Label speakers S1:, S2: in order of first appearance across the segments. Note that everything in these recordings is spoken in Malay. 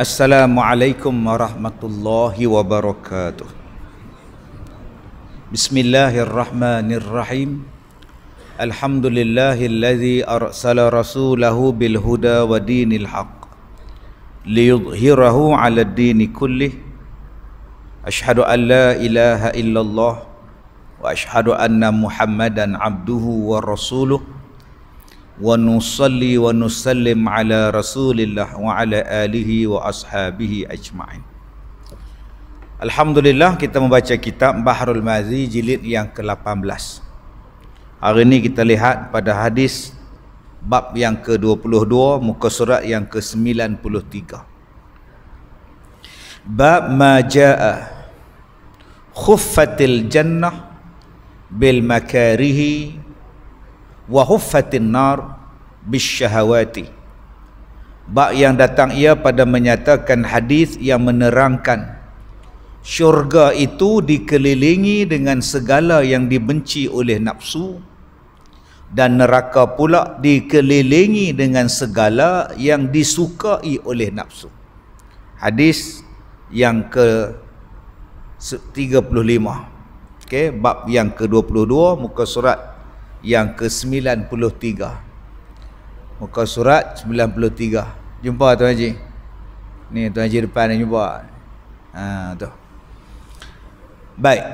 S1: Assalamualaikum warahmatullahi wabarakatuh Bismillahirrahmanirrahim Alhamdulillahillazi arsala rasulahu bilhuda wa dinil haq Liudhirahu ala dini kullih Ashadu an la ilaha illallah Wa ashadu anna muhammadan abduhu wa rasuluh wa nusalli wa nusallim ala rasulillah wa ala alihi wa ashabihi ajma'in Alhamdulillah kita membaca kitab Bahrul Mazi jilid yang ke-18 Hari ini kita lihat pada hadis bab yang ke-22 muka surat yang ke-93 Bab majaa khuffatil jannah bil makarihi wa huffatin nar bisyahawati bab yang datang ia pada menyatakan hadis yang menerangkan syurga itu dikelilingi dengan segala yang dibenci oleh nafsu dan neraka pula dikelilingi dengan segala yang disukai oleh nafsu hadis yang ke 35 okey bab yang ke 22 muka surat 35 yang ke-93 muka surat 93 jumpa tuan haji ni tuan haji depan ni jumpa ha tu baik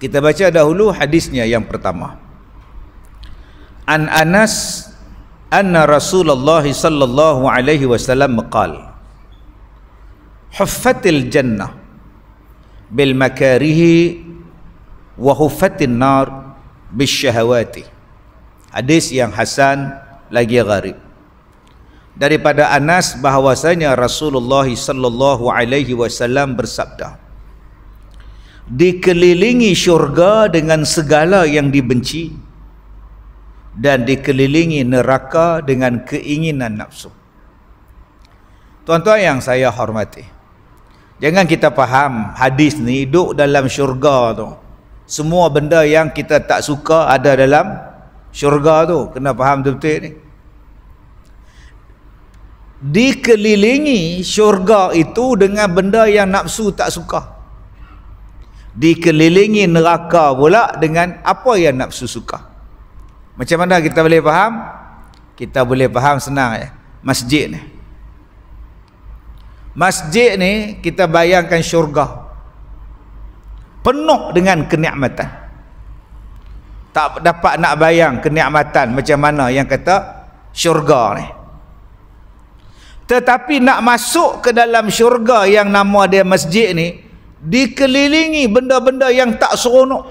S1: kita baca dahulu hadisnya yang pertama an anas anna rasulullah sallallahu alaihi wasallam qala huffatil jannah bil makarihi wa huffatin nar bisyahawati hadis yang hasan lagi gharib daripada Anas bahwasanya Rasulullah sallallahu alaihi wasallam bersabda dikelilingi syurga dengan segala yang dibenci dan dikelilingi neraka dengan keinginan nafsu tuan-tuan yang saya hormati jangan kita faham hadis ni duduk dalam syurga tu semua benda yang kita tak suka ada dalam syurga tu kena faham betul-betul ni dikelilingi syurga itu dengan benda yang nafsu tak suka dikelilingi neraka pula dengan apa yang nafsu suka macam mana kita boleh faham kita boleh faham senang ya masjid ni masjid ni kita bayangkan syurga penuh dengan kenikmatan tak dapat nak bayang kenikmatan macam mana yang kata syurga ni tetapi nak masuk ke dalam syurga yang nama dia masjid ni dikelilingi benda-benda yang tak seronok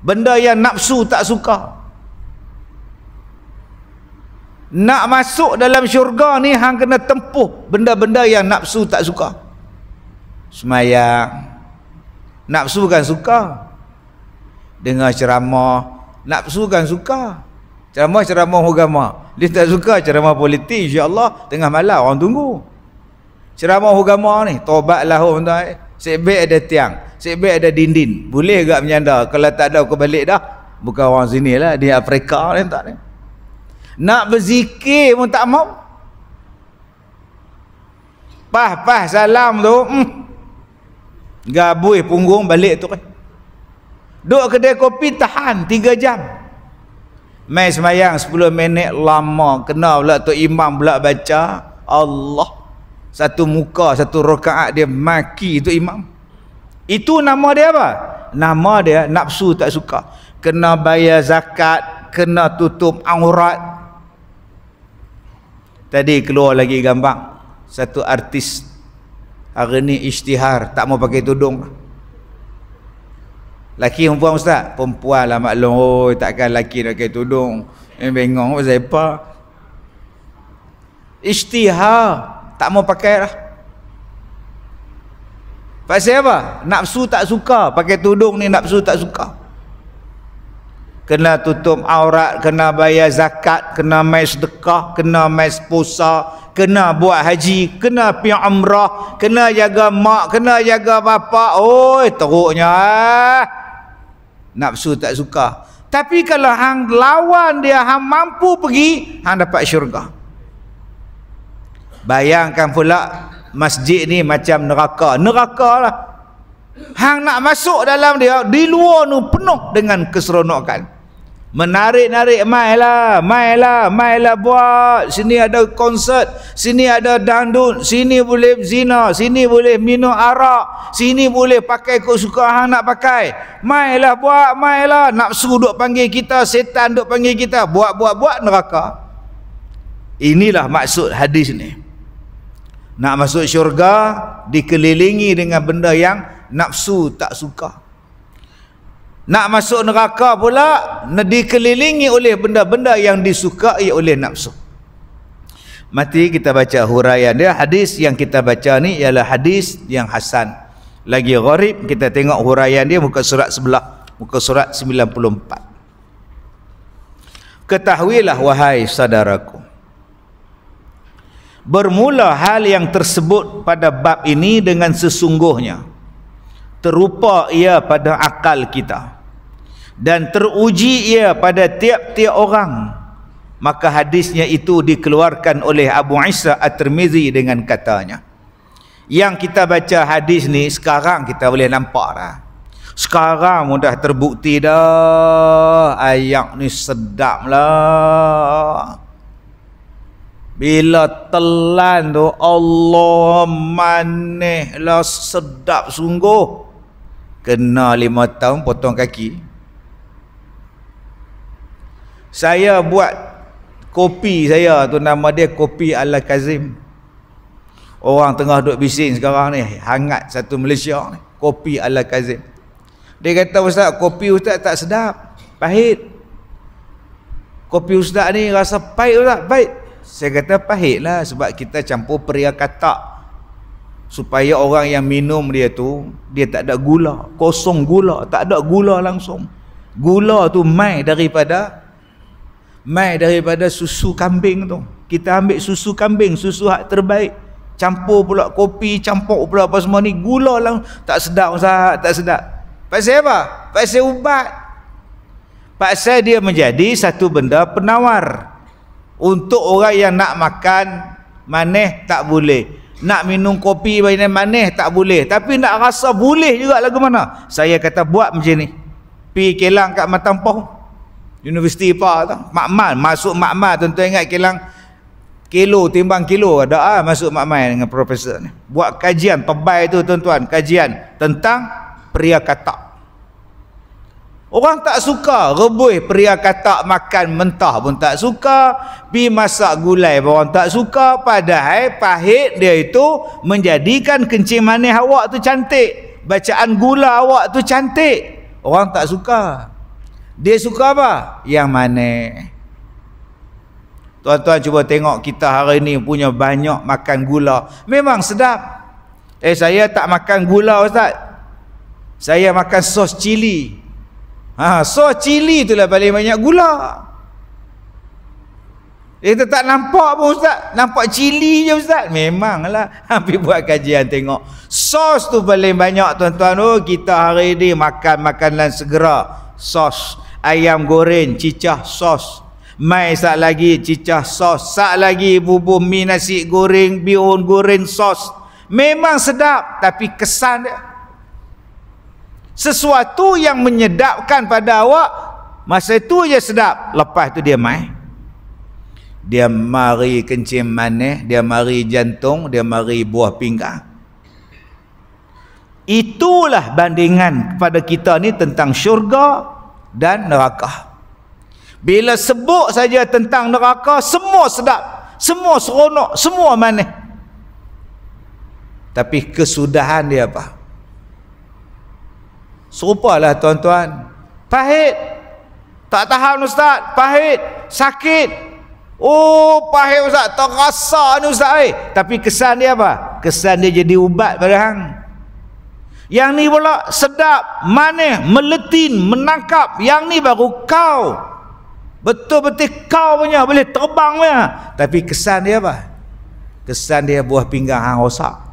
S1: benda yang nafsu tak suka nak masuk dalam syurga ni hang kena tempuh benda-benda yang nafsu tak suka semayang Nafsu kan suka Dengar ceramah Nafsu kan suka Ceramah-ceramah agama Dia tak suka ceramah politik InsyaAllah tengah malam orang tunggu Ceramah agama ni Tobat lah orang tuan eh. Sebek ada tiang Sebek ada dinding Boleh gak menyanda Kalau tak ada aku dah Bukan orang sini lah Di Afrika ni tak ni eh. Nak berzikir pun tak mau Pah-pah salam tu hmm. Gabuih punggung balik tu kan. Duk kedai kopi tahan 3 jam Mai semayang 10 minit lama Kena pula tu imam pula baca Allah Satu muka satu rokaat dia maki tu imam Itu nama dia apa? Nama dia nafsu tak suka Kena bayar zakat Kena tutup aurat Tadi keluar lagi gambar Satu artis Hari ni isytihar Tak mau pakai tudung Laki perempuan ustaz Perempuan lah maklum Oh takkan laki nak pakai tudung Yang eh, bengong apa Isytihar Tak mau pakai lah Pasal apa? Nafsu tak suka pakai tudung ni nafsu tak suka kena tutup aurat, kena bayar zakat, kena mai sedekah, kena mai puasa, kena buat haji, kena pi umrah, kena jaga mak, kena jaga bapa. Oi, teruknya. Eh? Nafsu tak suka. Tapi kalau hang lawan dia hang mampu pergi, hang dapat syurga. Bayangkan pula masjid ni macam neraka. Neraka lah. Hang nak masuk dalam dia, di luar tu penuh dengan keseronokan. Menarik-narik mai lah, mai lah, mai lah buat. Sini ada konsert, sini ada dangdut, sini boleh zina, sini boleh minum arak, sini boleh pakai kau suka hang nak pakai. Mai lah buat, mai lah. Nafsu duk panggil kita, setan duk panggil kita. Buat-buat-buat neraka. Inilah maksud hadis ni. Nak masuk syurga, dikelilingi dengan benda yang nafsu tak suka nak masuk neraka pula dikelilingi oleh benda-benda yang disukai oleh nafsu mati kita baca huraian dia hadis yang kita baca ni ialah hadis yang hasan lagi gharib kita tengok huraian dia muka surat sebelah muka surat 94 ketahuilah wahai saudaraku bermula hal yang tersebut pada bab ini dengan sesungguhnya terupa ia pada akal kita dan teruji ia pada tiap-tiap orang maka hadisnya itu dikeluarkan oleh Abu Isa At-Tirmizi dengan katanya yang kita baca hadis ni sekarang kita boleh nampak dah sekarang mudah terbukti dah ayat ni sedap lah bila telan tu Allah manih lah sedap sungguh kena lima tahun potong kaki saya buat kopi saya tu nama dia kopi ala kazim orang tengah duduk bising sekarang ni hangat satu Malaysia ni kopi ala kazim dia kata ustaz kopi ustaz tak sedap pahit kopi ustaz ni rasa pahit ustaz pahit saya kata pahit lah sebab kita campur peria katak supaya orang yang minum dia tu dia tak ada gula kosong gula tak ada gula langsung gula tu mai daripada mai daripada susu kambing tu kita ambil susu kambing susu hak terbaik campur pula kopi campur pula apa semua ni gula lang tak sedap sangat tak sedap pasal apa pasal ubat pasal dia menjadi satu benda penawar untuk orang yang nak makan maneh tak boleh nak minum kopi banyak manis tak boleh tapi nak rasa boleh juga lagu mana saya kata buat macam ni pi kelang kat matampoh universiti apa tu makmal masuk makmal tuan-tuan ingat kelang kilo timbang kilo ada ah masuk makmal dengan profesor ni buat kajian tebal tu tuan-tuan kajian tentang pria katak Orang tak suka rebus pria kata makan mentah pun tak suka. Pi masak gulai pun orang tak suka. Padahal pahit dia itu menjadikan kencing manis awak tu cantik. Bacaan gula awak tu cantik. Orang tak suka. Dia suka apa? Yang mana? Tuan-tuan cuba tengok kita hari ini punya banyak makan gula. Memang sedap. Eh saya tak makan gula Ustaz. Saya makan sos cili. Ha, so cili itulah paling banyak gula. Dia kata tak nampak pun ustaz. Nampak cili je ustaz. Memanglah. Habis buat kajian tengok. Sos tu paling banyak tuan-tuan. Oh, kita hari ini makan makanan segera. Sos. Ayam goreng, cicah sos. Mai sat lagi cicah sos. Sat lagi bubur mi nasi goreng, bihun goreng sos. Memang sedap. Tapi kesan dia sesuatu yang menyedapkan pada awak masa itu dia sedap lepas tu dia mai dia mari kencing manis dia mari jantung dia mari buah pinggang itulah bandingan pada kita ni tentang syurga dan neraka bila sebut saja tentang neraka semua sedap semua seronok semua manis tapi kesudahan dia apa serupalah tuan-tuan pahit tak tahan ustaz pahit sakit oh pahit ustaz terasa ni ustaz eh. tapi kesan dia apa kesan dia jadi ubat pada hang yang ni pula sedap manis meletin menangkap yang ni baru kau betul-betul kau punya boleh terbang punya tapi kesan dia apa kesan dia buah pinggang hang rosak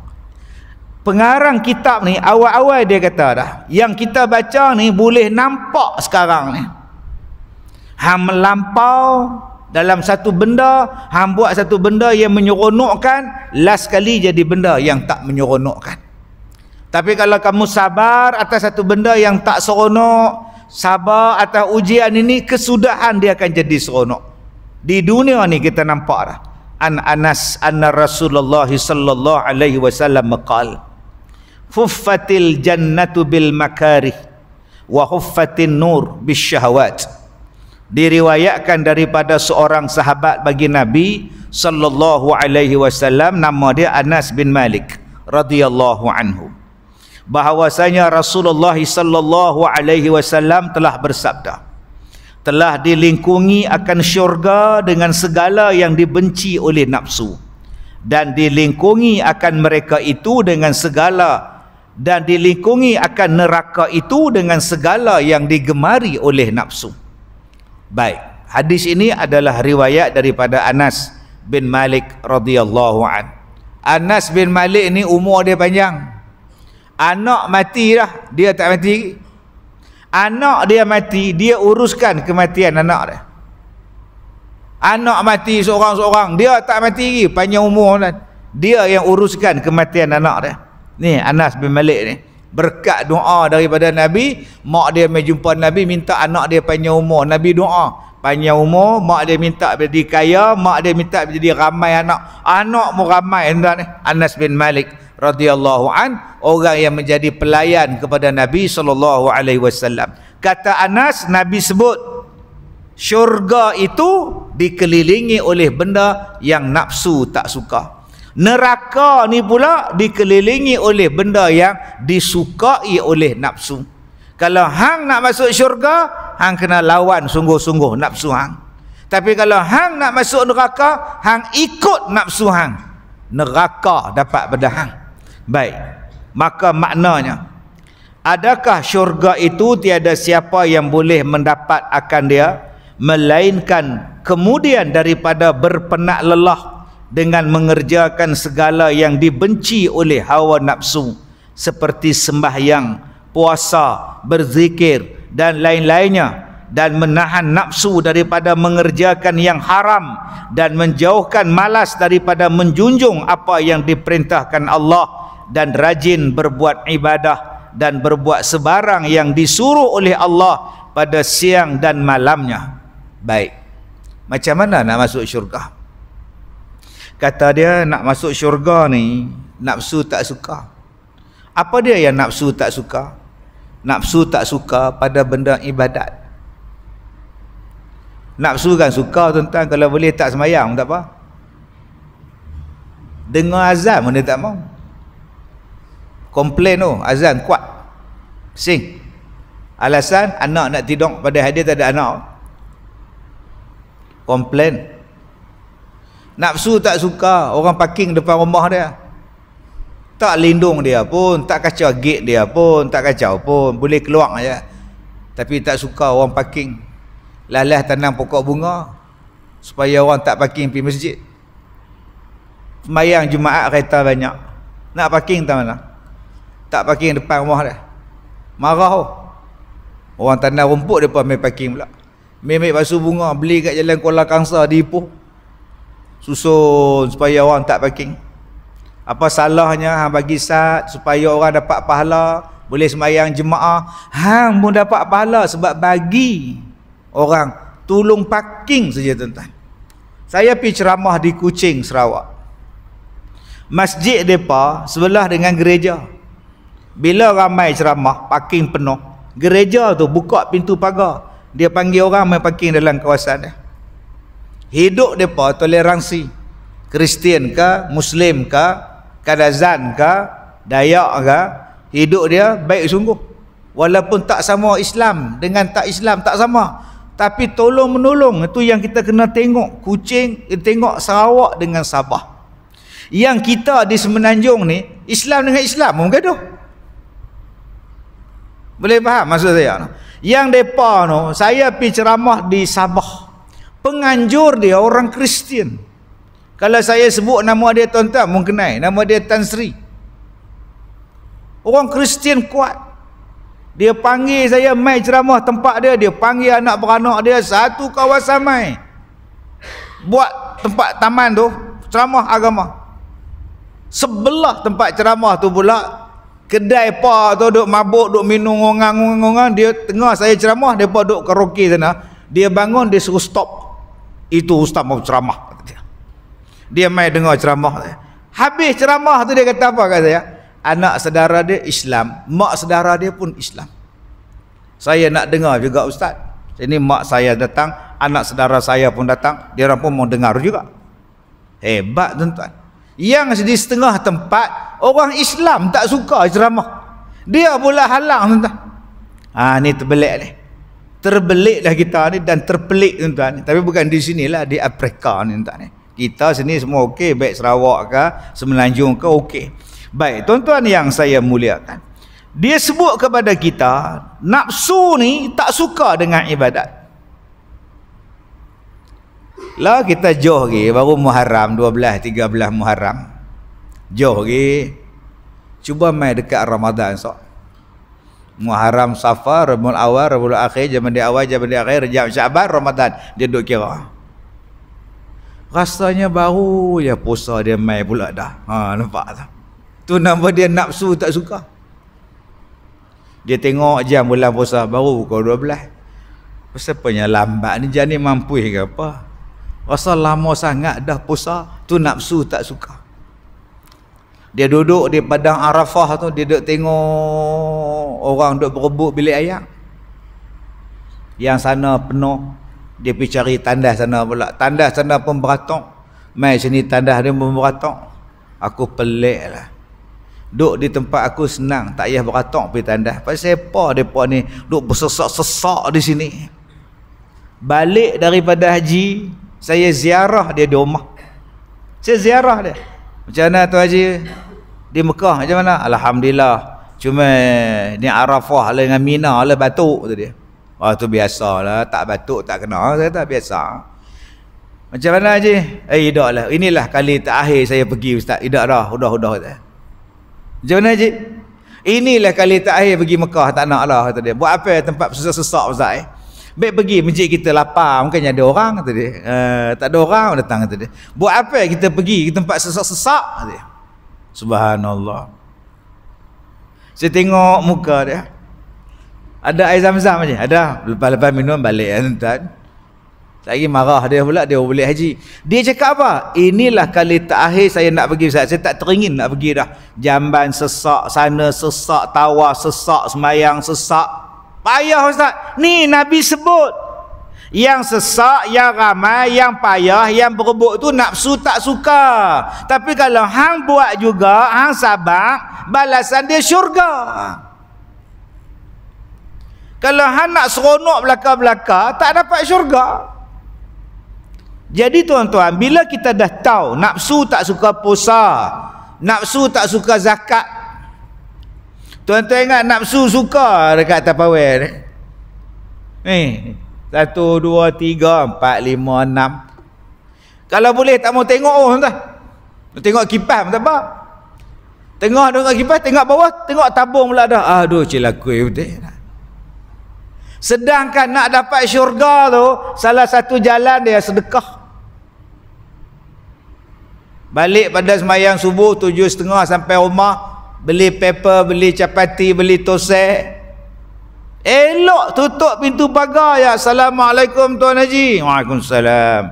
S1: pengarang kitab ni awal-awal dia kata dah yang kita baca ni boleh nampak sekarang ni hang melampau dalam satu benda hang buat satu benda yang menyeronokkan last sekali jadi benda yang tak menyeronokkan tapi kalau kamu sabar atas satu benda yang tak seronok sabar atas ujian ini kesudahan dia akan jadi seronok di dunia ni kita nampak dah an anas anna rasulullah sallallahu alaihi wasallam qala huffatil jannatu bil makarih wa huffatin nur bis syahwat diriwayatkan daripada seorang sahabat bagi nabi sallallahu alaihi wasallam nama dia Anas bin Malik radhiyallahu anhu bahawasanya Rasulullah sallallahu alaihi wasallam telah bersabda telah dilingkungi akan syurga dengan segala yang dibenci oleh nafsu dan dilingkungi akan mereka itu dengan segala dan dilingkungi akan neraka itu dengan segala yang digemari oleh nafsu. Baik, hadis ini adalah riwayat daripada Anas bin Malik radhiyallahu an. Anas bin Malik ni umur dia panjang. Anak mati lah, dia tak mati. Anak dia mati, dia uruskan kematian anak dia. Anak mati seorang-seorang, dia tak mati lagi panjang umur dan dia yang uruskan kematian anak dia ni Anas bin Malik ni berkat doa daripada Nabi mak dia pergi jumpa Nabi minta anak dia panjang umur Nabi doa panjang umur mak dia minta jadi kaya mak dia minta jadi ramai anak anak mu ramai entah ni Anas bin Malik radhiyallahu an orang yang menjadi pelayan kepada Nabi sallallahu alaihi wasallam kata Anas Nabi sebut syurga itu dikelilingi oleh benda yang nafsu tak suka Neraka ni pula dikelilingi oleh benda yang disukai oleh nafsu. Kalau hang nak masuk syurga, hang kena lawan sungguh-sungguh nafsu hang. Tapi kalau hang nak masuk neraka, hang ikut nafsu hang. Neraka dapat pada hang. Baik. Maka maknanya adakah syurga itu tiada siapa yang boleh mendapat akan dia melainkan kemudian daripada berpenat lelah dengan mengerjakan segala yang dibenci oleh hawa nafsu seperti sembahyang, puasa, berzikir dan lain-lainnya dan menahan nafsu daripada mengerjakan yang haram dan menjauhkan malas daripada menjunjung apa yang diperintahkan Allah dan rajin berbuat ibadah dan berbuat sebarang yang disuruh oleh Allah pada siang dan malamnya. Baik. Macam mana nak masuk syurga? kata dia nak masuk syurga ni nafsu tak suka apa dia yang nafsu tak suka nafsu tak suka pada benda ibadat nafsu kan suka tuan-tuan kalau boleh tak semayang tak apa dengar azan mana tak mau komplain tu oh, azan kuat sing alasan anak nak tidur pada hadir tak ada anak komplain Nafsu tak suka orang parking depan rumah dia. Tak lindung dia pun, tak kacau gate dia pun, tak kacau pun, boleh keluar aja. Tapi tak suka orang parking. Lalas tanam pokok bunga supaya orang tak parking pergi masjid. Semayang Jumaat kereta banyak. Nak parking tak mana? Tak parking depan rumah dia. Marah oh. Orang tanam rumput depan main parking pula. Memek basuh bunga beli kat jalan Kuala Kangsar di Ipoh susun supaya orang tak parking apa salahnya hang bagi sat supaya orang dapat pahala boleh semayang jemaah hang pun dapat pahala sebab bagi orang tolong parking saja tuan-tuan saya pergi ceramah di Kuching Sarawak masjid depa sebelah dengan gereja bila ramai ceramah parking penuh gereja tu buka pintu pagar dia panggil orang main parking dalam kawasan dia hidup depa toleransi Kristian ke Muslim ke Kadazan ke Dayak ke hidup dia baik sungguh walaupun tak sama Islam dengan tak Islam tak sama tapi tolong menolong itu yang kita kena tengok kucing eh, tengok Sarawak dengan Sabah yang kita di semenanjung ni Islam dengan Islam bergaduh boleh faham maksud saya yang depa no saya pergi ceramah di Sabah penganjur dia orang Kristian. Kalau saya sebut nama dia tuan-tuan mungkin naik. Nama dia Tan Sri. Orang Kristian kuat. Dia panggil saya mai ceramah tempat dia. Dia panggil anak beranak dia satu kawasan mai. Buat tempat taman tu ceramah agama. Sebelah tempat ceramah tu pula kedai pa tu duk mabuk duk minum ngongang ngongang dia tengah saya ceramah depa duk karaoke sana dia bangun dia suruh stop itu ustaz mau ceramah dia. Dia mai dengar ceramah. Habis ceramah tu dia kata apa kata saya? Anak saudara dia Islam, mak saudara dia pun Islam. Saya nak dengar juga ustaz. Ini mak saya datang, anak saudara saya pun datang, dia orang pun mau dengar juga. Hebat tuan-tuan. Yang di setengah tempat orang Islam tak suka ceramah. Dia pula halang tuan-tuan. Ha ni terbelik ni terbeliklah kita ni dan terpelik tuan-tuan tapi bukan di sinilah di Afrika ni tuan-tuan kita sini semua okey baik Sarawak ke Semenanjung ke okey baik tuan-tuan yang saya muliakan dia sebut kepada kita nafsu ni tak suka dengan ibadat lah kita jauh lagi baru Muharram 12 13 Muharram jauh lagi cuba mai dekat Ramadan sok Muharram, Safar, Rabiul Awal, Rabiul Akhir, zaman di awal, zaman di akhir, Rejab, Syabat, Ramadan. Dia duduk kira. Rasanya baru ya puasa dia mai pula dah. Ha nampak tak? Tu nama dia nafsu tak suka. Dia tengok jam bulan puasa baru pukul 12. Pasal punya lambat ni jangan mampu ke apa? Rasa lama sangat dah puasa, tu nafsu tak suka. Dia duduk di padang Arafah tu dia duduk tengok orang duduk berebut bilik ayam. Yang sana penuh. Dia pergi cari tandas sana pula. Tandas sana pun beratok. Mai sini tandas dia pun beratok. Aku pelik lah. Duduk di tempat aku senang. Tak payah beratok pergi tandas. Pasal apa mereka ni duduk bersesak-sesak di sini. Balik daripada haji. Saya ziarah dia di rumah. Saya ziarah dia. Macam mana Tuan Haji? Di Mekah macam mana? Alhamdulillah. Cuma ni Arafah lah dengan Mina lah batuk tu dia. Wah tu biasa lah. Tak batuk tak kena. Saya ah, tak biasa. Macam mana Haji? Eh hidup lah. Inilah kali terakhir saya pergi Ustaz. Hidup dah. Hudah-hudah. Macam mana Haji? Inilah kali terakhir pergi Mekah tak nak lah kata dia. Buat apa tempat susah-susah Ustaz eh? Baik pergi masjid kita lapar Mungkin ada orang kata uh, Tak ada orang datang kata Buat apa kita pergi ke tempat sesak-sesak kata Subhanallah Saya tengok muka dia Ada air zam-zam je Ada lepas-lepas minum balik ya, Lagi marah dia pula Dia boleh haji Dia cakap apa? Inilah kali terakhir saya nak pergi Saya tak teringin nak pergi dah Jamban sesak sana sesak Tawa sesak Semayang sesak Payah Ustaz. Ni Nabi sebut. Yang sesak, yang ramai, yang payah, yang berebut tu nafsu tak suka. Tapi kalau hang buat juga, hang sabar, balasan dia syurga. Kalau hang nak seronok belaka-belaka, tak dapat syurga. Jadi tuan-tuan, bila kita dah tahu nafsu tak suka puasa, nafsu tak suka zakat, Tuan-tuan ingat nafsu suka dekat atas power ni. Eh, satu, dua, tiga, empat, lima, enam. Kalau boleh tak mau tengok oh tuan. Tengok kipas tak apa. Tengok tengok kipas, tengok bawah, tengok tabung pula dah. Aduh, celaka eh, betul. Sedangkan nak dapat syurga tu, salah satu jalan dia sedekah. Balik pada semayang subuh, tujuh setengah sampai rumah, beli paper, beli capati, beli toset. Elok tutup pintu pagar ya. Assalamualaikum Tuan Haji. Waalaikumsalam.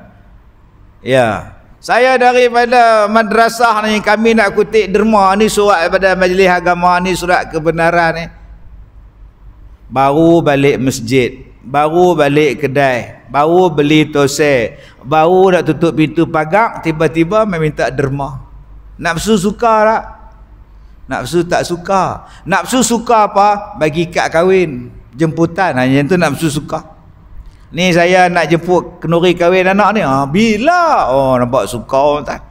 S1: Ya. Saya daripada madrasah ni kami nak kutip derma ni surat daripada majlis agama ni surat kebenaran ni. Baru balik masjid, baru balik kedai, baru beli toset, baru nak tutup pintu pagar tiba-tiba meminta derma. Nak suka tak? Lah. Nafsu tak suka. Nafsu suka apa? Bagi kad kahwin. Jemputan. Hanya itu nafsu suka. Ni saya nak jemput kenuri kahwin anak ni. Ah, bila? Oh, nampak suka orang tak.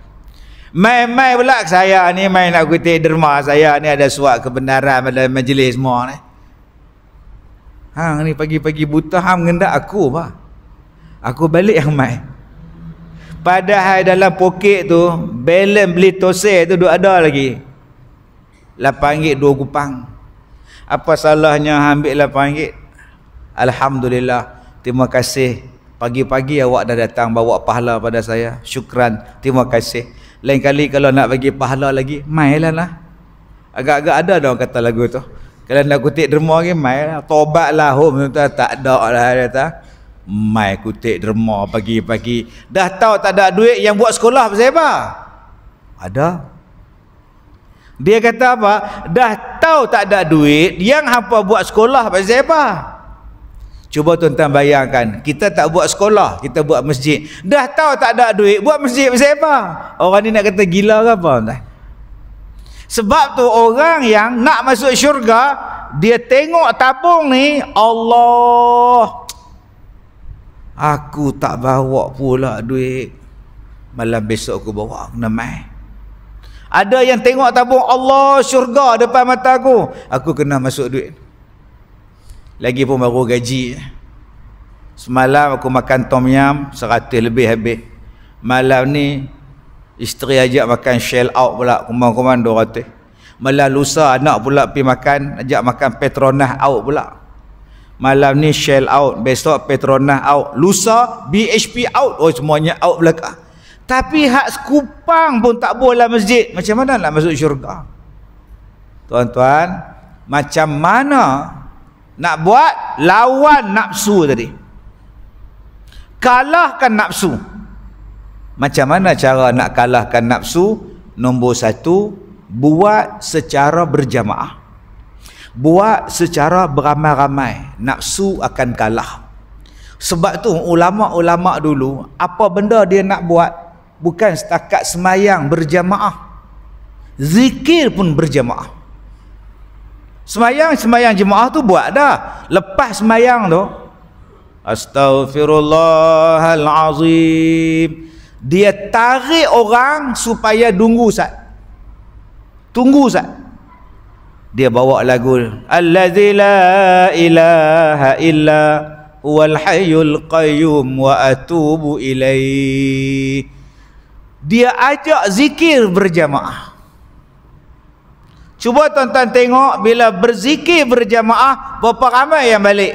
S1: Mai-mai pula saya ni main nak kutip derma saya ni ada suat kebenaran pada majlis semua ni. Hang ni pagi-pagi buta hang mengendak aku apa? Aku balik yang main. Padahal dalam poket tu balance beli tosai tu duk ada lagi. 8 dua kupang apa salahnya ambil 8 Alhamdulillah terima kasih pagi-pagi awak dah datang bawa pahala pada saya syukran terima kasih lain kali kalau nak bagi pahala lagi mainlah lah agak-agak ada dah kata lagu tu kalau nak kutik derma lagi mainlah tobatlah hum tak ada lah dia tak mai kutik derma pagi-pagi dah tahu tak ada duit yang buat sekolah pasal apa ada dia kata apa? Dah tahu tak ada duit, yang hampa buat sekolah pasal apa? Cuba tuan-tuan bayangkan, kita tak buat sekolah, kita buat masjid. Dah tahu tak ada duit, buat masjid pasal apa? Orang ni nak kata gila ke apa? Sebab tu orang yang nak masuk syurga, dia tengok tabung ni, Allah. Aku tak bawa pula duit. Malam besok aku bawa, aku nak main. Ada yang tengok tabung Allah syurga depan mata aku. Aku kena masuk duit. Lagi pun baru gaji. Semalam aku makan tom yam 100 lebih habis. Malam ni isteri ajak makan shell out pula kuman-kuman 200. Malam lusa anak pula pi makan ajak makan Petronas out pula. Malam ni shell out, besok Petronas out, lusa BHP out, oh semuanya out belakang. Tapi hak sekupang pun tak boleh masjid. Macam mana nak masuk syurga? Tuan-tuan, macam mana nak buat lawan nafsu tadi? Kalahkan nafsu. Macam mana cara nak kalahkan nafsu? Nombor satu, buat secara berjamaah. Buat secara beramai-ramai. Nafsu akan kalah. Sebab tu ulama-ulama dulu apa benda dia nak buat bukan setakat semayang berjamaah zikir pun berjamaah semayang semayang jemaah tu buat dah lepas semayang tu astaghfirullahalazim dia tarik orang supaya tunggu sat tunggu sat dia bawa lagu allazi la ilaha illa huwal hayyul qayyum wa atubu ilaihi dia ajak zikir berjamaah cuba tuan-tuan tengok bila berzikir berjamaah berapa ramai yang balik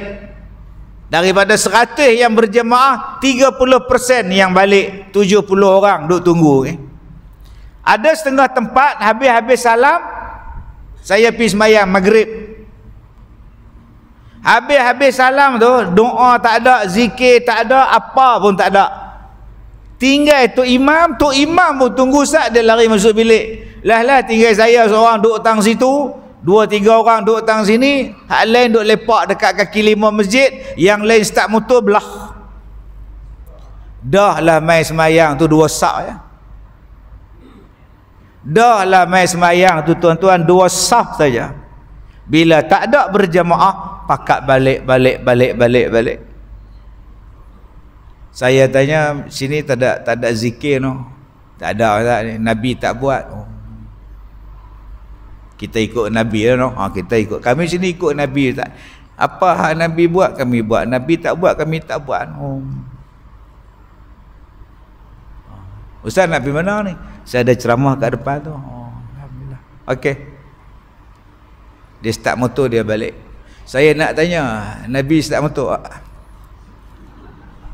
S1: daripada 100 yang berjamaah 30% yang balik 70 orang duduk tunggu okay? ada setengah tempat habis-habis salam saya pergi semayang maghrib habis-habis salam tu doa tak ada zikir tak ada apa pun tak ada Tinggal Tok Imam, tu Imam pun tunggu sat dia lari masuk bilik. Lah lah tinggal saya seorang duduk tang situ, dua tiga orang duduk tang sini, hak lain duduk lepak dekat kaki lima masjid, yang lain start motor belah. Dah lah main semayang tu dua sak ya. Dah lah main semayang tu tuan-tuan dua sah saja. Bila tak ada berjamaah pakat balik, balik, balik, balik, balik saya tanya sini tak ada tak ada zikir no. Tak ada tak, nabi tak buat. Oh. Kita ikut nabi lah no. Ha, kita ikut. Kami sini ikut nabi tak. Apa hak nabi buat kami buat. Nabi tak buat kami tak buat. Oh. Ah. Ustaz nak pergi mana ni? Saya ada ceramah kat depan tu. Oh, alhamdulillah. Okey. Dia start motor dia balik. Saya nak tanya, Nabi start motor.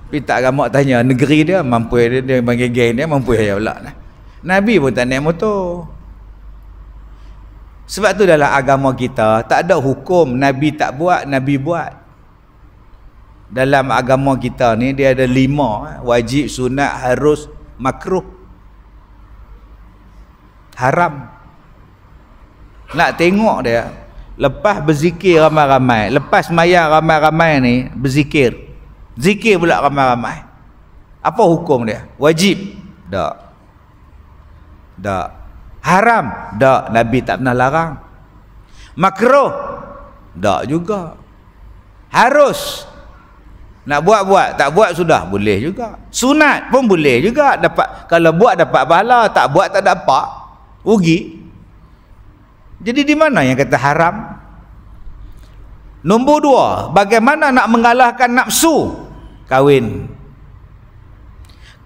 S1: Tapi tak ramak tanya negeri dia mampu dia dia panggil geng dia mampu dia pula lah. Nabi pun tak naik motor. Sebab tu dalam agama kita tak ada hukum nabi tak buat nabi buat. Dalam agama kita ni dia ada lima eh, wajib sunat harus makruh. Haram. Nak tengok dia lepas berzikir ramai-ramai, lepas maya ramai-ramai ni berzikir. Zikir pula ramai-ramai. Apa hukum dia? Wajib? Tak. Tak. Haram? Tak. Nabi tak pernah larang. Makruh? Tak juga. Harus? Nak buat-buat, tak buat sudah boleh juga. Sunat pun boleh juga. Dapat kalau buat dapat pahala, tak buat tak dapat. ugi. Jadi di mana yang kata haram? Nombor dua, bagaimana nak mengalahkan nafsu? kahwin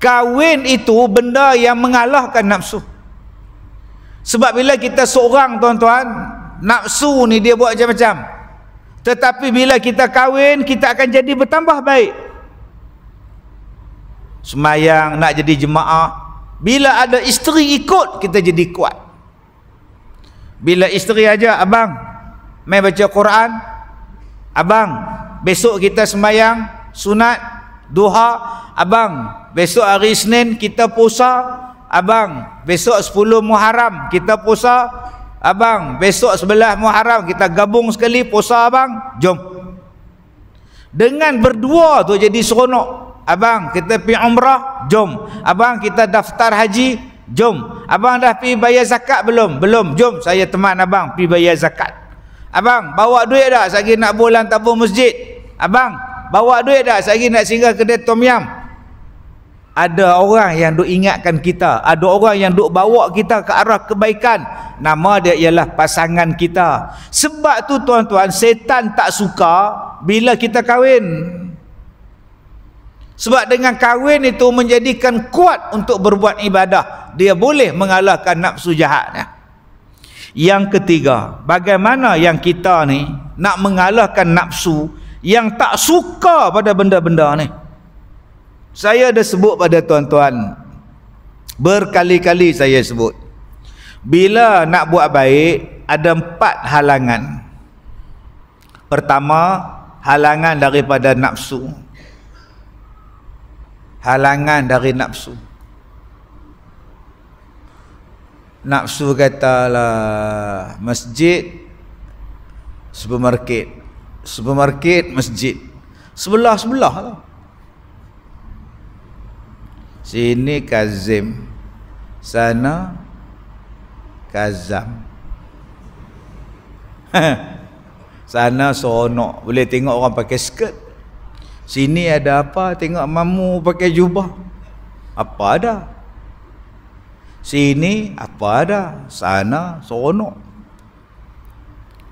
S1: kahwin itu benda yang mengalahkan nafsu sebab bila kita seorang tuan-tuan nafsu ni dia buat macam-macam tetapi bila kita kahwin kita akan jadi bertambah baik semayang nak jadi jemaah bila ada isteri ikut kita jadi kuat bila isteri aja abang main baca Quran abang besok kita semayang sunat duha abang besok hari Isnin kita puasa abang besok 10 Muharram kita puasa abang besok 11 Muharram kita gabung sekali puasa abang jom dengan berdua tu jadi seronok abang kita pi umrah jom abang kita daftar haji jom abang dah pi bayar zakat belum belum jom saya teman abang pi bayar zakat abang bawa duit dah saya nak bulan tabung masjid abang bawa duit dah sehari nak singgah kedai tom yam ada orang yang duk ingatkan kita ada orang yang duk bawa kita ke arah kebaikan nama dia ialah pasangan kita sebab tu tuan-tuan setan tak suka bila kita kahwin sebab dengan kahwin itu menjadikan kuat untuk berbuat ibadah dia boleh mengalahkan nafsu jahatnya yang ketiga bagaimana yang kita ni nak mengalahkan nafsu yang tak suka pada benda-benda ni saya ada sebut pada tuan-tuan berkali-kali saya sebut bila nak buat baik ada empat halangan pertama halangan daripada nafsu halangan dari nafsu nafsu katalah masjid supermarket supermarket, masjid. Sebelah-sebelah lah. Sini Kazim, sana Kazam. sana seronok, boleh tengok orang pakai skirt. Sini ada apa? Tengok mamu pakai jubah. Apa ada? Sini apa ada? Sana seronok.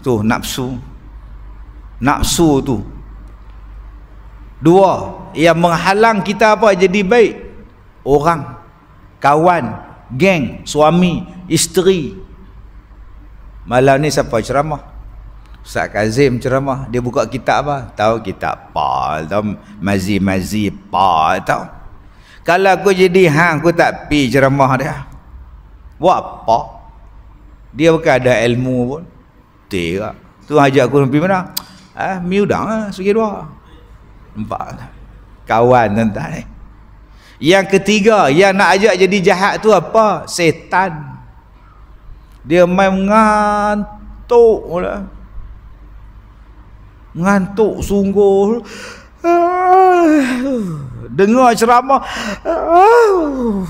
S1: Tu nafsu nafsu tu dua yang menghalang kita apa jadi baik orang kawan geng suami isteri malam ni siapa ceramah Ustaz Kazim ceramah dia buka kitab apa tahu kitab pa tahu mazi mazi pa tahu kalau aku jadi hang aku tak pi ceramah dia buat apa dia bukan ada ilmu pun tak tu ajak aku pergi mana Ah, mi udang ah, segi dua. Empat Kawan tuan-tuan eh. Yang ketiga, yang nak ajak jadi jahat tu apa? Setan. Dia main mengantuk pula. Mengantuk sungguh. Ah, dengar ceramah. Ah.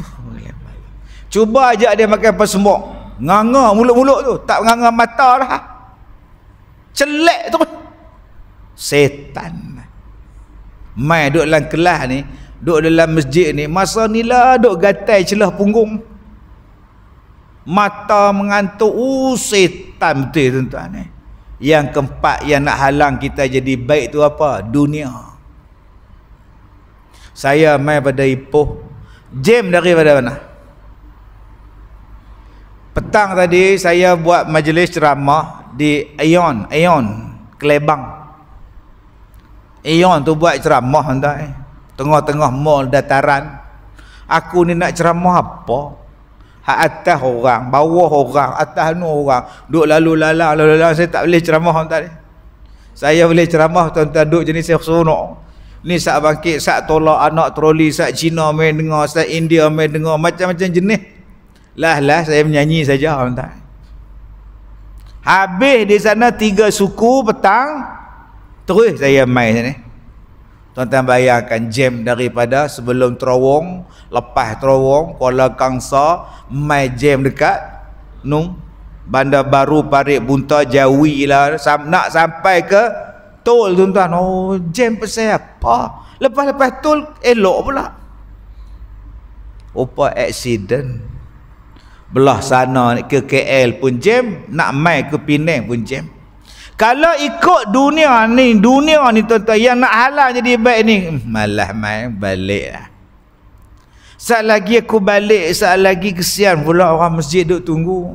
S1: Cuba ajak dia makan pesembok. Nganga mulut-mulut tu. Tak nganga mata dah. Celek tu setan mai duduk dalam kelas ni duduk dalam masjid ni masa ni lah duduk gatai celah punggung mata mengantuk oh setan betul tuan-tuan ni eh. yang keempat yang nak halang kita jadi baik tu apa dunia saya mai pada Ipoh jam daripada mana petang tadi saya buat majlis ceramah di Aeon Aeon Kelebang Ion eh, tu buat ceramah entah eh. Tengah-tengah mall dataran. Aku ni nak ceramah apa? Hak atas orang, bawah orang, atas anu orang. Duk lalu lala, lalu lala. saya tak boleh ceramah entah eh. Saya boleh ceramah tuan-tuan duk jenis saya seronok. Ni sak bangkit, sak tolak anak troli, sak Cina main dengar, sak India main dengar, macam-macam jenis. Lah lah saya menyanyi saja entah. Eh. Habis di sana tiga suku petang, Terus saya main sini. Tuan-tuan bayangkan jam daripada sebelum terowong, lepas terowong, Kuala Kangsa, mai jam dekat Nung, Bandar Baru Parit Bunta Jawi lah, sam- nak sampai ke tol tuan-tuan. Oh, jam pasal apa? Lepas-lepas tol elok pula. Upa accident. Belah sana ke KL pun jam, nak mai ke Penang pun jam. Kalau ikut dunia ni, dunia ni tuan-tuan yang nak halang jadi baik ni, hmm, malah mai balik lah. Saat lagi aku balik, saat lagi kesian pula orang masjid duk tunggu.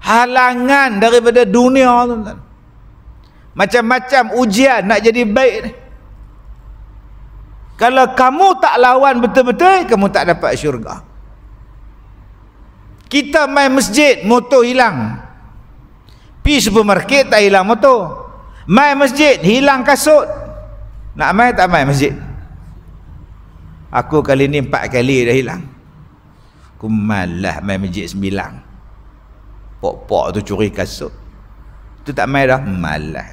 S1: Halangan daripada dunia tuan-tuan. Macam-macam ujian nak jadi baik ni. Kalau kamu tak lawan betul-betul, kamu tak dapat syurga. Kita main masjid, motor hilang pi supermarket tak hilang motor mai masjid hilang kasut nak mai tak mai masjid aku kali ni empat kali dah hilang aku malah mai masjid sembilan pok-pok tu curi kasut tu tak mai dah malah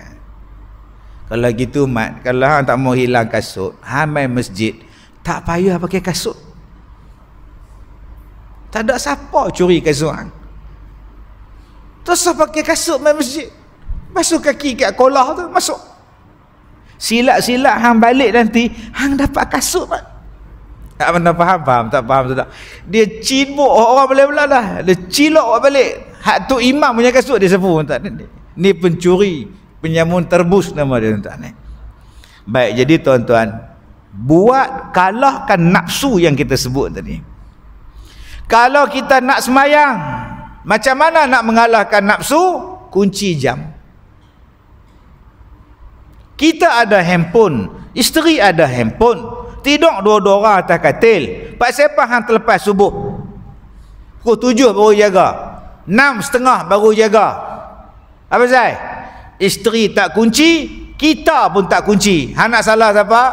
S1: kalau gitu mat kalau hang tak mau hilang kasut ha mai masjid tak payah pakai kasut tak ada siapa curi kasut hang Terus pakai kasut main masjid. Masuk kaki kat kolah tu, masuk. Silat-silat hang balik nanti, hang dapat kasut pak. Tak pernah faham, faham, tak faham sudah. Dia cibuk orang boleh belah dah. Dia cilok orang balik. Hak tu imam punya kasut dia sepuh. Tak, ni, ni pencuri, penyamun terbus nama dia. Tak, ni. Baik, jadi tuan-tuan, buat kalahkan nafsu yang kita sebut tadi. Kalau kita nak semayang, macam mana nak mengalahkan nafsu? Kunci jam. Kita ada handphone, isteri ada handphone. Tidak dua-dua orang atas katil. Pak siapa hang terlepas subuh? Pukul tujuh baru jaga. Enam setengah baru jaga. Apa Zai? Isteri tak kunci, kita pun tak kunci. Hang nak salah siapa?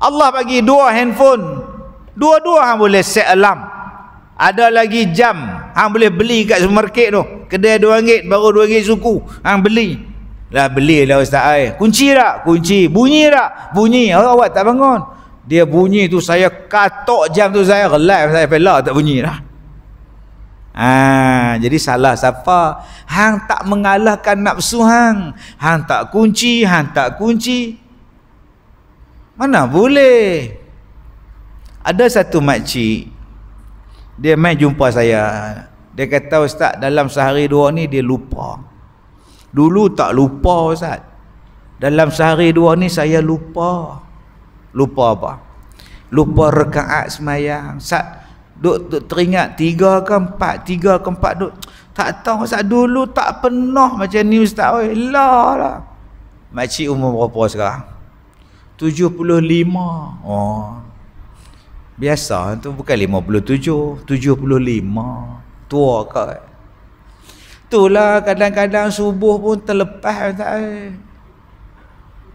S1: Allah bagi dua handphone. Dua-dua hang boleh set alarm ada lagi jam hang boleh beli kat supermarket tu kedai dua ringgit baru dua ringgit suku hang beli lah beli lah ustaz ai kunci tak kunci bunyi tak bunyi oh, awak tak bangun dia bunyi tu saya katok jam tu saya live saya pula tak bunyi lah Ha, jadi salah siapa? Hang tak mengalahkan nafsu hang. Hang tak kunci, hang tak kunci. Mana boleh? Ada satu makcik dia main jumpa saya dia kata ustaz dalam sehari dua ni dia lupa dulu tak lupa ustaz dalam sehari dua ni saya lupa lupa apa lupa rekaat semayang ustaz duk, duk teringat tiga ke empat tiga ke empat duk tak tahu ustaz dulu tak pernah macam ni ustaz oi lah lah makcik umur berapa sekarang lima. oh Biasa tu bukan 57, 75. Tua kat. Eh. Itulah kadang-kadang subuh pun terlepas. Tak?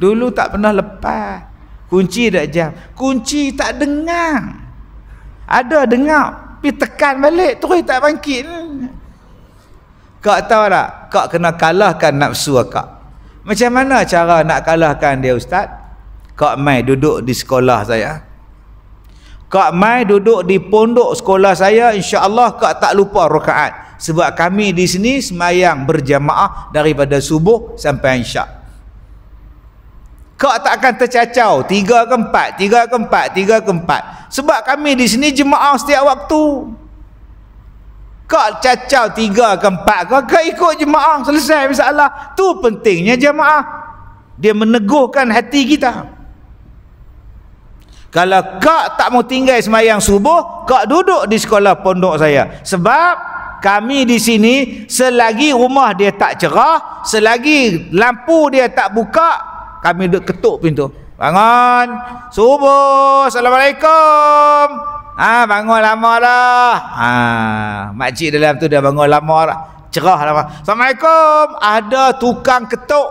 S1: Dulu tak pernah lepas. Kunci dah jam. Kunci tak dengar. Ada dengar. pi tekan balik. Terus tak bangkit. Kak tahu tak? Kak kena kalahkan nafsu kak. Macam mana cara nak kalahkan dia Ustaz? Kak mai duduk di sekolah saya. Kak Mai duduk di pondok sekolah saya insya-Allah kak tak lupa rakaat sebab kami di sini semayang berjamaah daripada subuh sampai isyak. Kak tak akan tercacau tiga ke empat, tiga ke empat, tiga ke empat. Sebab kami di sini jemaah setiap waktu. Kak cacau tiga ke empat kak ikut jemaah selesai masalah. Tu pentingnya jemaah. Dia meneguhkan hati Kita. Kalau kak tak mau tinggal semayang subuh, kak duduk di sekolah pondok saya. Sebab kami di sini selagi rumah dia tak cerah, selagi lampu dia tak buka, kami duduk ketuk pintu. Bangun. Subuh. Assalamualaikum. Ah ha, bangun lama dah. Ha, makcik dalam tu dah bangun lama dah. Cerah lama. Assalamualaikum. Ada tukang ketuk.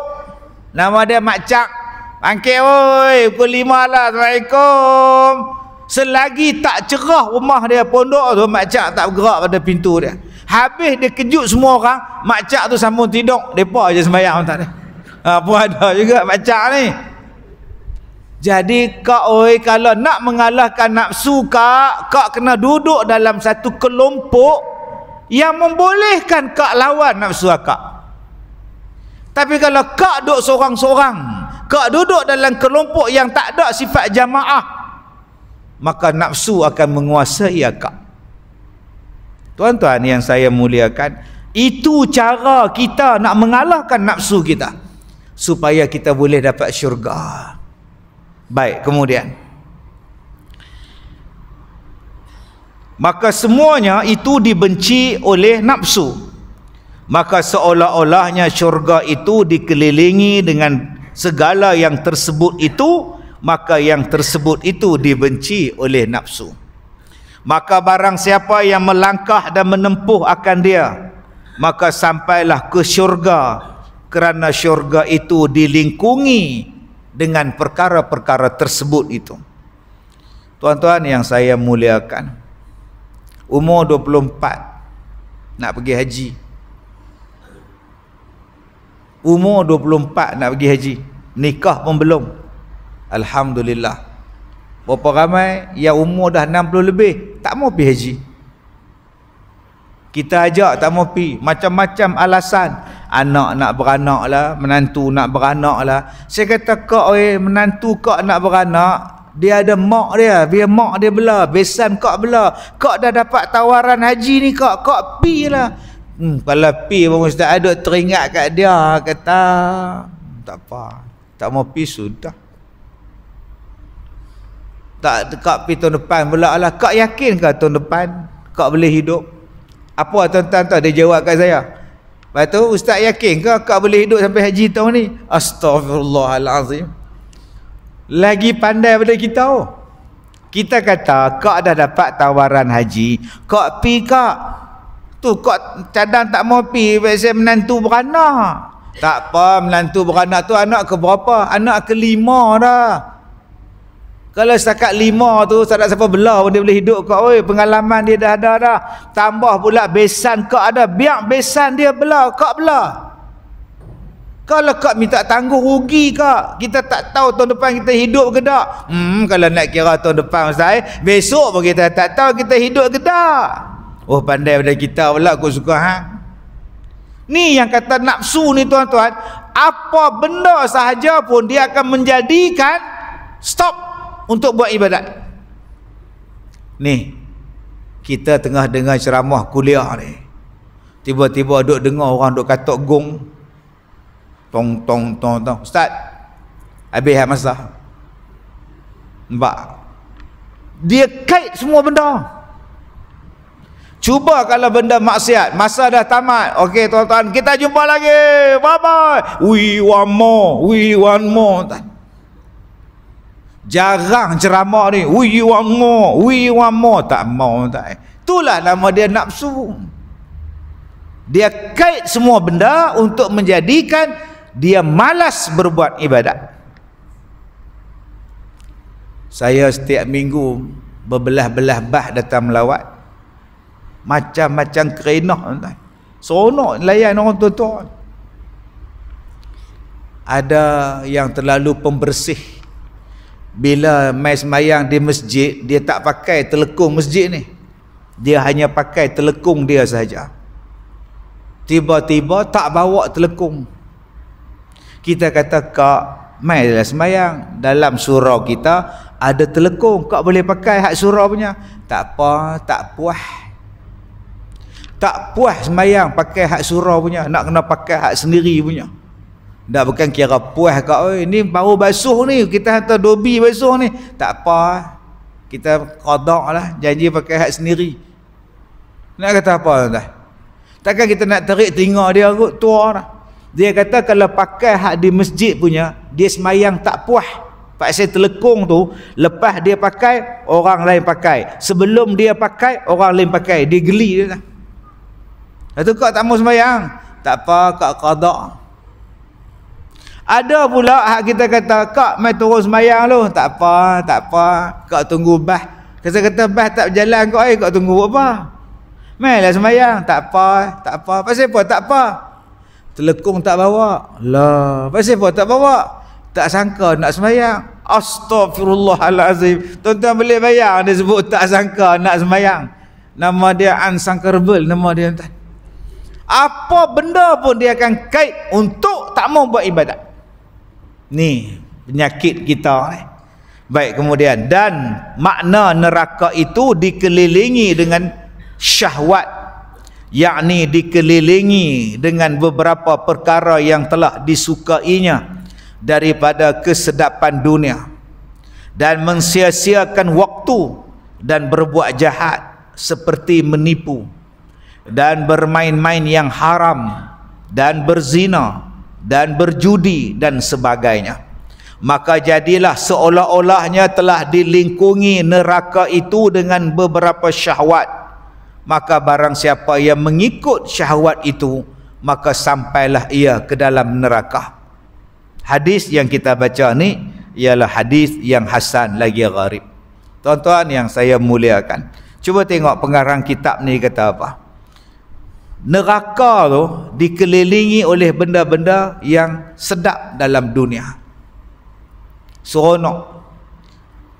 S1: Nama dia Mak Cak. Bangkit oi, pukul lima lah. Assalamualaikum. Selagi tak cerah rumah dia pondok tu, makcik tak bergerak pada pintu dia. Habis dia kejut semua orang, makcik tu sambung tidur, depa aja sembahyang tak ada. Ha, ah, pun ada juga makcik ni. Jadi kak oi kalau nak mengalahkan nafsu kak, kak kena duduk dalam satu kelompok yang membolehkan kak lawan nafsu akak. Tapi kalau kak duduk seorang-seorang, kak duduk dalam kelompok yang tak ada sifat jamaah, maka nafsu akan menguasai akak. Tuan-tuan yang saya muliakan, itu cara kita nak mengalahkan nafsu kita supaya kita boleh dapat syurga. Baik, kemudian. Maka semuanya itu dibenci oleh nafsu maka seolah-olahnya syurga itu dikelilingi dengan segala yang tersebut itu maka yang tersebut itu dibenci oleh nafsu maka barang siapa yang melangkah dan menempuh akan dia maka sampailah ke syurga kerana syurga itu dilingkungi dengan perkara-perkara tersebut itu tuan-tuan yang saya muliakan umur 24 nak pergi haji Umur 24 nak pergi haji Nikah pun belum Alhamdulillah Berapa ramai yang umur dah 60 lebih Tak mau pergi haji Kita ajak tak mau pergi Macam-macam alasan Anak nak beranak lah Menantu nak beranak lah Saya kata kak eh Menantu kak nak beranak Dia ada mak dia Biar mak dia bela Besan kak bela Kak dah dapat tawaran haji ni kak Kak pergi lah Hmm, kalau pi pun ustaz ada teringat kat dia kata tak apa. Tak mau pi sudah. Tak dekat pi tahun depan pula lah. Kak yakin ke tahun depan kak boleh hidup? Apa tuan-tuan tu dia jawab kat saya? Lepas tu ustaz yakin ke kak boleh hidup sampai haji tahun ni? Astagfirullahalazim. Lagi pandai pada kita. Kita kata kak dah dapat tawaran haji, kak pi kak tu kok cadang tak mau pi biasa menantu beranak tak apa menantu beranak tu anak ke berapa anak ke lima dah kalau setakat lima tu tak ada siapa belah pun dia boleh hidup kau oi pengalaman dia dah ada dah tambah pula besan kau ada biar besan dia belah kau belah kalau kau minta tangguh rugi kau kita tak tahu tahun depan kita hidup ke tak hmm kalau nak kira tahun depan ustaz eh, besok pun kita tak tahu kita hidup ke tak Oh pandai pada kita pula aku suka ha. Ni yang kata nafsu ni tuan-tuan, apa benda sahaja pun dia akan menjadikan stop untuk buat ibadat. Ni kita tengah dengar ceramah kuliah ni. Tiba-tiba duk dengar orang duk katok gong. Tong tong tong tong. Ustaz. Habis masa. Nampak. Dia kait semua benda. Cuba kalau benda maksiat Masa dah tamat Okey tuan-tuan Kita jumpa lagi Bye-bye We want more We want more Jarang ceramah ni We want more We want more Tak mau tak Itulah nama dia nafsu Dia kait semua benda Untuk menjadikan Dia malas berbuat ibadat Saya setiap minggu Berbelah-belah bah datang melawat macam-macam kerenah tuan seronok layan orang tua-tua ada yang terlalu pembersih bila mai semayang di masjid dia tak pakai telekung masjid ni dia hanya pakai telekung dia saja tiba-tiba tak bawa telekung kita kata kak mai lah semayang dalam surau kita ada telekung kak boleh pakai hak surau punya tak apa tak puas tak puas semayang pakai hak surah punya nak kena pakai hak sendiri punya dah bukan kira puas kak oi ni baru basuh ni kita hantar dobi basuh ni tak apa kita kodok lah janji pakai hak sendiri nak kata apa tuan tak? takkan kita nak tarik tengok dia kot tua lah dia kata kalau pakai hak di masjid punya dia semayang tak puas Paksa telekung tu lepas dia pakai orang lain pakai sebelum dia pakai orang lain pakai dia geli dia lah. Satu kak tak mau sembahyang. Tak apa, kak qada. Ada pula hak kita kata, kak mai turun sembahyang lu? Tak apa, tak apa. Kak tunggu bah. Kita kata bah tak berjalan kau eh, kak tunggu apa? Mai lah sembahyang. Tak apa, tak apa. Pasal apa? Tak apa. Telekung tak bawa. Lah, pasal apa? Tak bawa. Tak sangka nak sembahyang. Astaghfirullahalazim. tuan boleh bayang dia sebut tak sangka nak sembahyang. Nama dia unsankerable. Nama dia entah apa benda pun dia akan kait untuk tak mau buat ibadat ni penyakit kita ni baik kemudian dan makna neraka itu dikelilingi dengan syahwat yakni dikelilingi dengan beberapa perkara yang telah disukainya daripada kesedapan dunia dan mensia-siakan waktu dan berbuat jahat seperti menipu dan bermain-main yang haram dan berzina dan berjudi dan sebagainya maka jadilah seolah-olahnya telah dilingkungi neraka itu dengan beberapa syahwat maka barang siapa yang mengikut syahwat itu maka sampailah ia ke dalam neraka hadis yang kita baca ni ialah hadis yang hasan lagi gharib tuan-tuan yang saya muliakan cuba tengok pengarang kitab ni kata apa neraka tu dikelilingi oleh benda-benda yang sedap dalam dunia seronok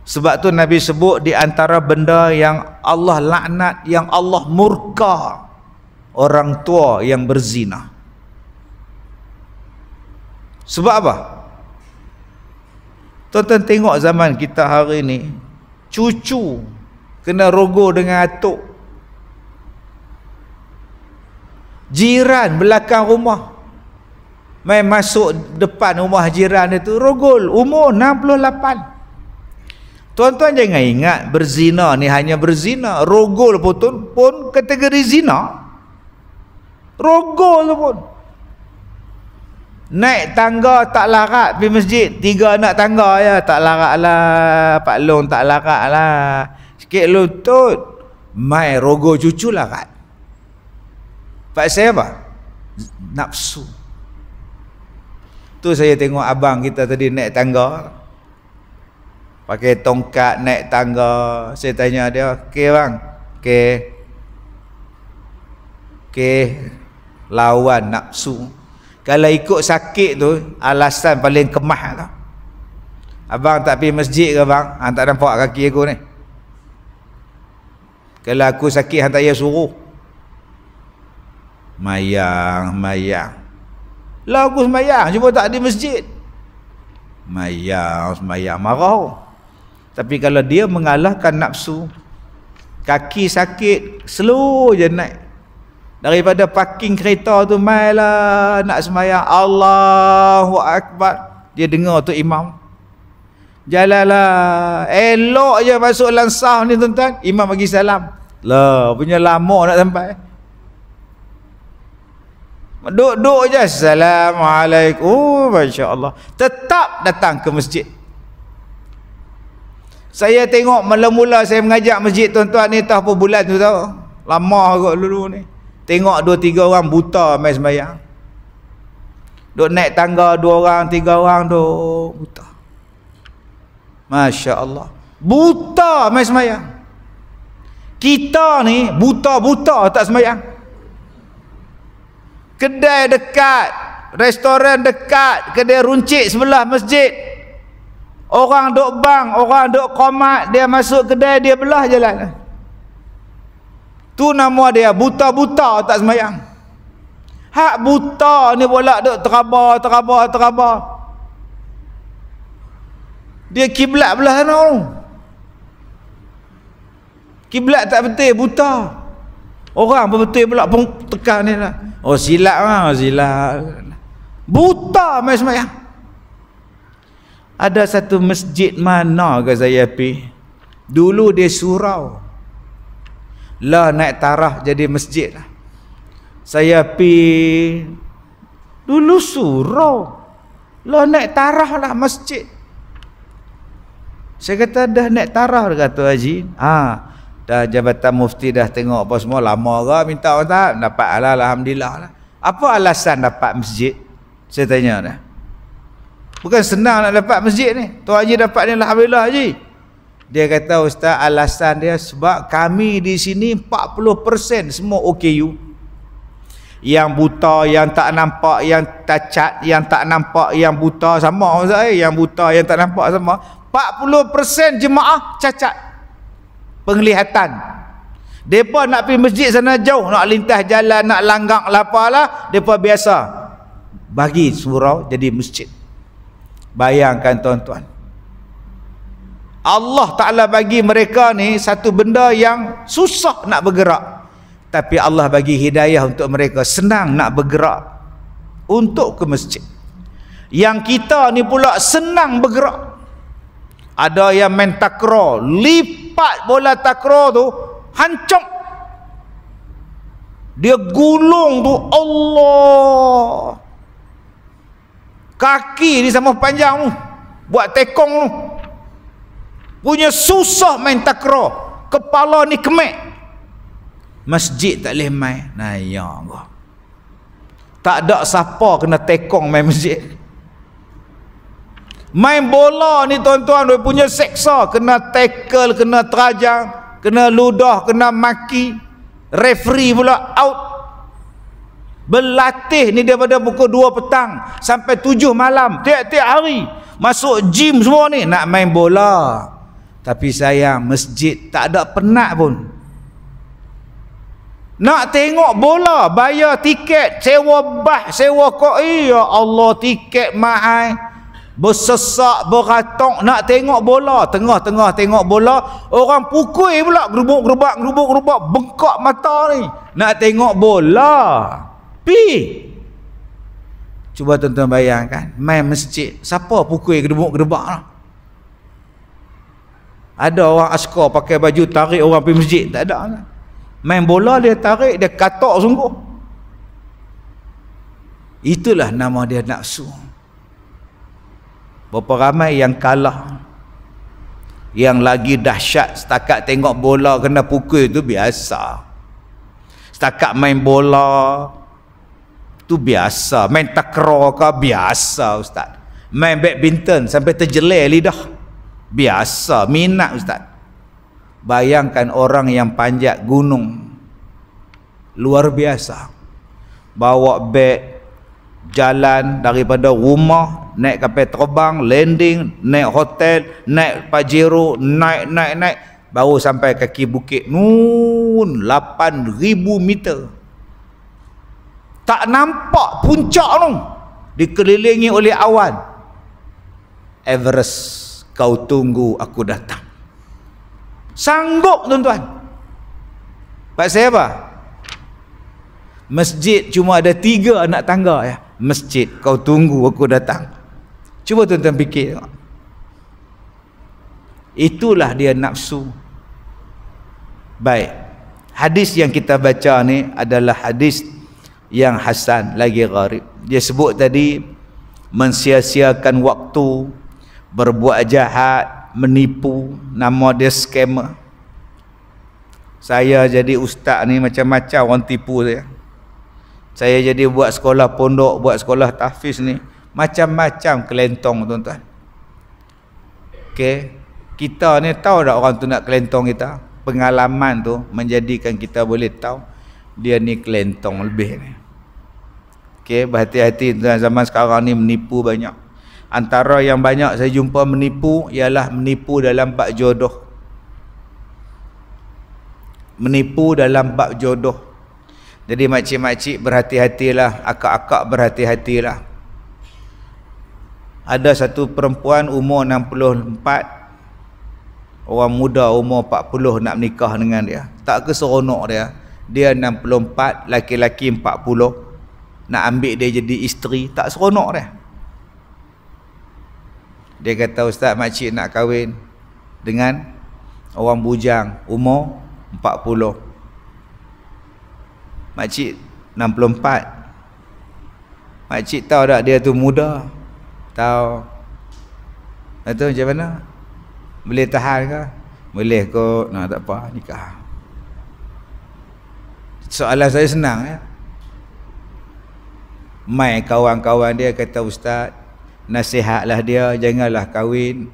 S1: sebab tu Nabi sebut di antara benda yang Allah laknat yang Allah murka orang tua yang berzina sebab apa? Tuan-tuan tengok zaman kita hari ni Cucu kena rogo dengan atuk jiran belakang rumah main masuk depan rumah jiran itu rogol umur 68 tuan-tuan jangan ingat berzina ni hanya berzina rogol pun pun kategori zina rogol pun naik tangga tak larat di masjid tiga anak tangga ya tak larat lah pak long tak larat lah sikit lutut main rogol cucu larat saya apa? Nafsu. Tu saya tengok abang kita tadi naik tangga. Pakai tongkat naik tangga. Saya tanya dia, "Okey bang? Okey." Okey. Lawan nafsu. Kalau ikut sakit tu, alasan paling kemah lah. Abang tak pergi masjid ke bang? Hang ah, tak nampak kaki aku ni. Kalau aku sakit hang tak payah suruh mayang mayang lagu mayang cuma tak di masjid mayang mayang marah tapi kalau dia mengalahkan nafsu kaki sakit slow je naik daripada parking kereta tu mailah nak semayang Allahu akbar dia dengar tu imam jalanlah elok je masuk lansah ni tuan-tuan imam bagi salam lah punya lama nak sampai Duduk-duk je Assalamualaikum oh, Masya Allah Tetap datang ke masjid Saya tengok mula-mula saya mengajak masjid tuan-tuan ni Tahu apa bulan tu tau Lama kot dulu ni Tengok dua tiga orang buta main sembahyang Duk naik tangga dua orang tiga orang tu buta Masya Allah Buta main sembahyang Kita ni buta-buta tak sembahyang kedai dekat restoran dekat kedai runcit sebelah masjid orang duk bang orang duk komat dia masuk kedai dia belah jalan tu nama dia buta-buta tak semayang hak buta ni pula duk terabar terabar terabar dia kiblat belah sana tu kiblat tak betul buta orang pun betul pula pun tekan ni lah Oh silap ah, silap. Buta mai semayang. Ada satu masjid mana ke saya pi? Dulu dia surau. Lah naik tarah jadi masjid lah. Saya pi dulu surau. Lah naik tarah lah masjid. Saya kata dah naik tarah kata Haji. Ah, ha dah jabatan mufti dah tengok apa semua lama ke minta ustaz dapat alah alhamdulillah lah apa alasan dapat masjid saya tanya dah bukan senang nak dapat masjid ni tu haji dapat ni alhamdulillah haji dia kata ustaz alasan dia sebab kami di sini 40% semua OKU yang buta yang tak nampak yang cacat yang tak nampak yang buta sama ustaz eh. yang buta yang tak nampak sama 40% jemaah cacat penglihatan mereka nak pergi masjid sana jauh nak lintah jalan nak langgak lapar lah mereka biasa bagi surau jadi masjid bayangkan tuan-tuan Allah Ta'ala bagi mereka ni satu benda yang susah nak bergerak tapi Allah bagi hidayah untuk mereka senang nak bergerak untuk ke masjid yang kita ni pula senang bergerak ada yang main takro lipat bola takro tu hancur dia gulung tu Allah kaki ni sama panjang tu buat tekong tu punya susah main takro kepala ni kemek masjid tak boleh main nah ya Allah tak ada siapa kena tekong main masjid main bola ni tuan-tuan dia punya seksa kena tackle kena terajang kena ludah kena maki referee pula out berlatih ni daripada pukul 2 petang sampai 7 malam tiap-tiap hari masuk gym semua ni nak main bola tapi sayang masjid tak ada penat pun nak tengok bola bayar tiket sewa bah sewa kok ya Allah tiket mahal bersesak beratok nak tengok bola tengah-tengah tengok bola orang pukul pula gerubuk-gerubak gerubuk-gerubak bengkak mata ni nak tengok bola pi cuba tuan-tuan bayangkan main masjid siapa pukul gerubuk-gerubak lah ada orang askar pakai baju tarik orang pergi masjid tak ada lah. main bola dia tarik dia katok sungguh itulah nama dia nafsu berapa ramai yang kalah yang lagi dahsyat setakat tengok bola kena pukul itu biasa setakat main bola tu biasa main takro ke biasa ustaz main badminton sampai terjelir lidah biasa minat ustaz bayangkan orang yang panjat gunung luar biasa bawa beg jalan daripada rumah naik kapal terbang landing naik hotel naik pajero naik naik naik baru sampai kaki bukit nun 8000 meter tak nampak puncak tu dikelilingi oleh awan Everest kau tunggu aku datang sanggup tuan-tuan pasal apa masjid cuma ada tiga anak tangga ya masjid kau tunggu aku datang cuba tuan-tuan fikir itulah dia nafsu baik hadis yang kita baca ni adalah hadis yang hasan lagi gharib dia sebut tadi mensia-siakan waktu berbuat jahat menipu nama dia skamer saya jadi ustaz ni macam-macam orang tipu saya saya jadi buat sekolah pondok, buat sekolah tahfiz ni. Macam-macam kelentong tuan-tuan. Okey. Kita ni tahu tak orang tu nak kelentong kita? Pengalaman tu menjadikan kita boleh tahu dia ni kelentong lebih ni. Okey, berhati-hati tuan zaman sekarang ni menipu banyak. Antara yang banyak saya jumpa menipu ialah menipu dalam bab jodoh. Menipu dalam bab jodoh. Jadi makcik-makcik berhati-hatilah, akak-akak berhati-hatilah. Ada satu perempuan umur 64 orang muda umur 40 nak menikah dengan dia. Tak ke seronok dia. Dia 64, laki-laki 40 nak ambil dia jadi isteri, tak seronok dia. Dia kata, "Ustaz, makcik nak kahwin dengan orang bujang umur Makcik 64 Makcik tahu tak dia tu muda Tahu Lepas macam mana Boleh tahan ke Boleh kot Nah tak apa nikah Soalan saya senang ya Mai kawan-kawan dia kata ustaz Nasihatlah dia janganlah kahwin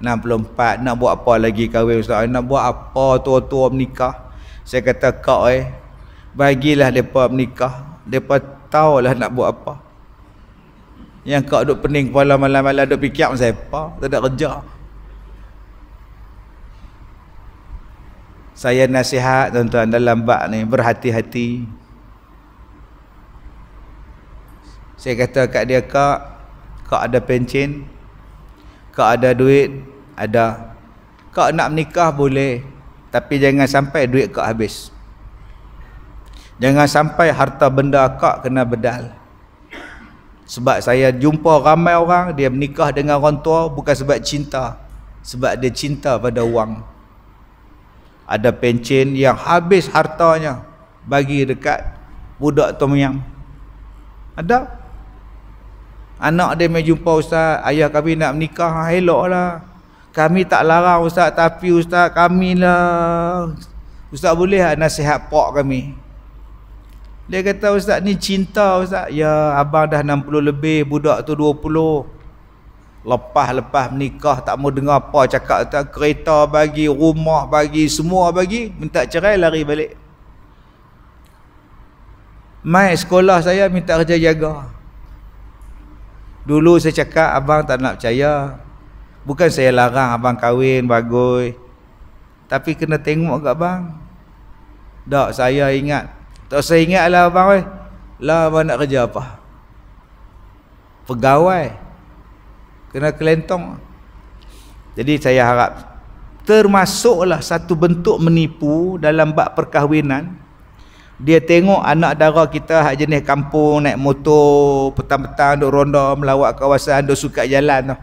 S1: 64 nak buat apa lagi kahwin ustaz Nak buat apa tua-tua menikah Saya kata kau eh bagilah mereka menikah mereka tahulah nak buat apa yang kau duduk pening kepala malam-malam duduk fikir macam siapa tak ada kerja saya nasihat tuan-tuan dalam bak ni berhati-hati saya kata kat dia kak kak ada pencen, kak ada duit ada kak nak menikah boleh tapi jangan sampai duit kak habis Jangan sampai harta benda akak kena bedal Sebab saya jumpa ramai orang Dia menikah dengan orang tua bukan sebab cinta Sebab dia cinta pada wang Ada pencin yang habis hartanya Bagi dekat budak Tom Yang Ada Anak dia main jumpa ustaz Ayah kami nak menikah ah, Elok lah Kami tak larang ustaz Tapi ustaz kami lah Ustaz boleh lah nasihat pak kami dia kata ustaz ni cinta ustaz. Ya abang dah 60 lebih, budak tu 20. Lepas-lepas menikah tak mau dengar apa cakap tu kereta bagi, rumah bagi, semua bagi, minta cerai lari balik. Mai sekolah saya minta kerja jaga. Dulu saya cakap abang tak nak percaya. Bukan saya larang abang kahwin bagus. Tapi kena tengok kat bang. Tak saya ingat tak usah ingatlah abang weh. Lah abang nak kerja apa? Pegawai. Kena kelentong. Jadi saya harap termasuklah satu bentuk menipu dalam bab perkahwinan. Dia tengok anak dara kita hak jenis kampung naik motor petang-petang duk ronda melawat kawasan duk suka jalan tu.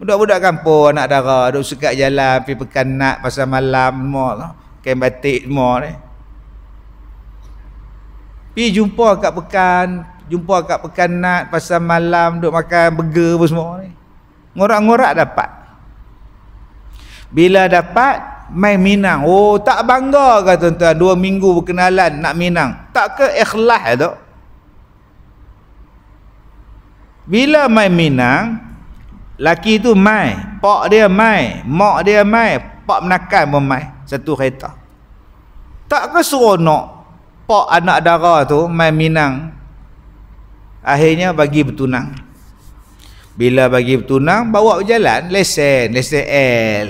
S1: Budak-budak kampung anak dara duk suka jalan pergi pekan nak pasal malam semua tu. Kain batik semua ni. Eh pi jumpa kat pekan jumpa kat pekan nak pasal malam duk makan burger apa semua ni ngorak-ngorak dapat bila dapat mai minang oh tak bangga ke tuan-tuan dua minggu berkenalan nak minang tak ke ikhlas tu eh, bila mai minang laki tu mai pak dia mai mak dia mai pak menakan pun mai satu kereta tak ke seronok pak anak dara tu main minang akhirnya bagi bertunang bila bagi bertunang bawa berjalan lesen lesen L